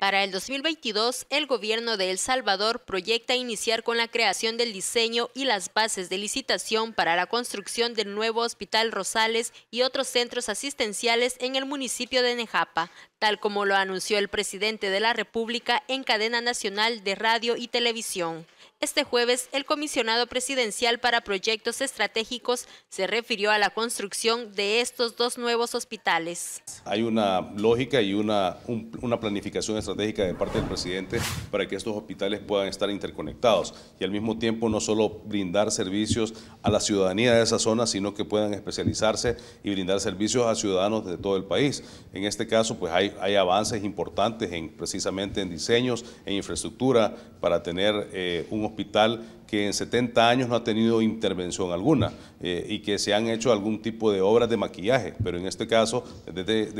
Para el 2022, el gobierno de El Salvador proyecta iniciar con la creación del diseño y las bases de licitación para la construcción del nuevo Hospital Rosales y otros centros asistenciales en el municipio de Nejapa, tal como lo anunció el presidente de la República en cadena nacional de radio y televisión. Este jueves, el comisionado presidencial para proyectos estratégicos se refirió a la construcción de estos dos nuevos hospitales. Hay una lógica y una, una planificación estratégica de parte del presidente para que estos hospitales puedan estar interconectados y al mismo tiempo no solo brindar servicios a la ciudadanía de esa zona, sino que puedan especializarse y brindar servicios a ciudadanos de todo el país. En este caso, pues hay, avances importantes en, precisamente en diseños, en infraestructura, para tener eh, un hospital que en 70 años no ha tenido intervención alguna eh, y que se han hecho algún tipo de obras de maquillaje, pero en este caso, desde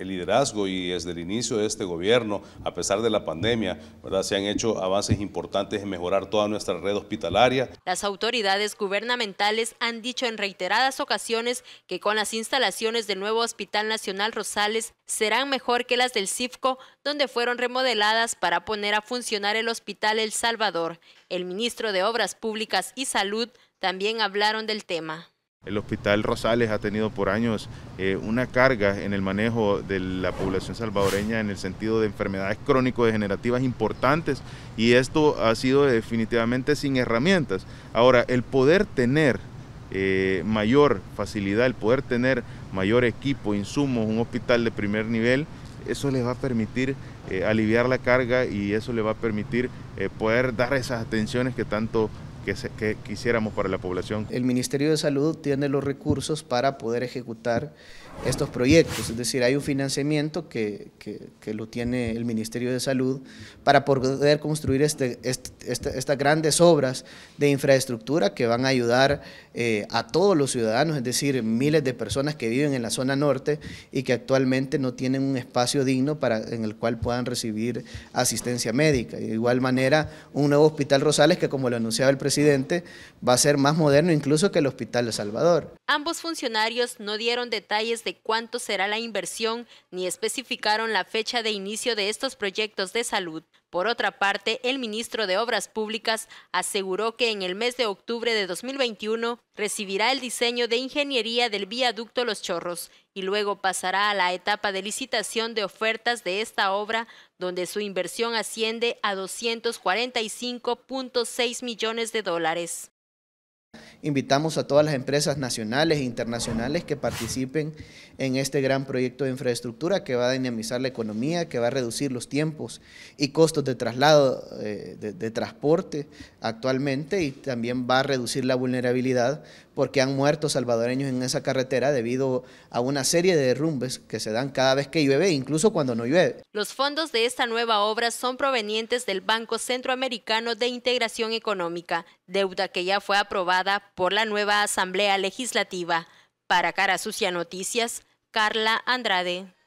el liderazgo y desde el inicio de este gobierno, a pesar de la pandemia, ¿verdad? se han hecho avances importantes en mejorar toda nuestra red hospitalaria. Las autoridades gubernamentales han dicho en reiteradas ocasiones que con las instalaciones del nuevo Hospital Nacional Rosales serán mejor que las del CIFCO, donde fueron remodeladas para poner a funcionar el Hospital El Salvador. El ministro de Obras Públicas y Salud también hablaron del tema. El Hospital Rosales ha tenido por años eh, una carga en el manejo de la población salvadoreña en el sentido de enfermedades crónico-degenerativas importantes y esto ha sido definitivamente sin herramientas. Ahora, el poder tener eh, mayor facilidad, el poder tener mayor equipo, insumos, un hospital de primer nivel, eso les va a permitir eh, aliviar la carga y eso le va a permitir poder dar esas atenciones que tanto que, quisiéramos para la población. El Ministerio de Salud tiene los recursos para poder ejecutar estos proyectos, es decir, hay un financiamiento que, lo tiene el Ministerio de Salud para poder construir este, este, este estas grandes obras de infraestructura que van a ayudar eh, a todos los ciudadanos, es decir, miles de personas que viven en la zona norte y que actualmente no tienen un espacio digno para, en el cual puedan recibir asistencia médica. De igual manera, un nuevo hospital Rosales que como lo anunciaba el presidente, va a ser más moderno incluso que el Hospital de Salvador. Ambos funcionarios no dieron detalles de cuánto será la inversión ni especificaron la fecha de inicio de estos proyectos de salud. Por otra parte, el ministro de Obras Públicas aseguró que en el mes de octubre de 2021 recibirá el diseño de ingeniería del viaducto Los Chorros y luego pasará a la etapa de licitación de ofertas de esta obra, donde su inversión asciende a 245.6 millones de dólares. Invitamos a todas las empresas nacionales e internacionales que participen en este gran proyecto de infraestructura que va a dinamizar la economía, que va a reducir los tiempos y costos de traslado, eh, de, transporte actualmente y también va a reducir la vulnerabilidad porque han muerto salvadoreños en esa carretera debido a una serie de derrumbes que se dan cada vez que llueve, incluso cuando no llueve. Los fondos de esta nueva obra son provenientes del Banco Centroamericano de Integración Económica, deuda que ya fue aprobada por la nueva Asamblea Legislativa. Para Cara Sucia Noticias, Carla Andrade.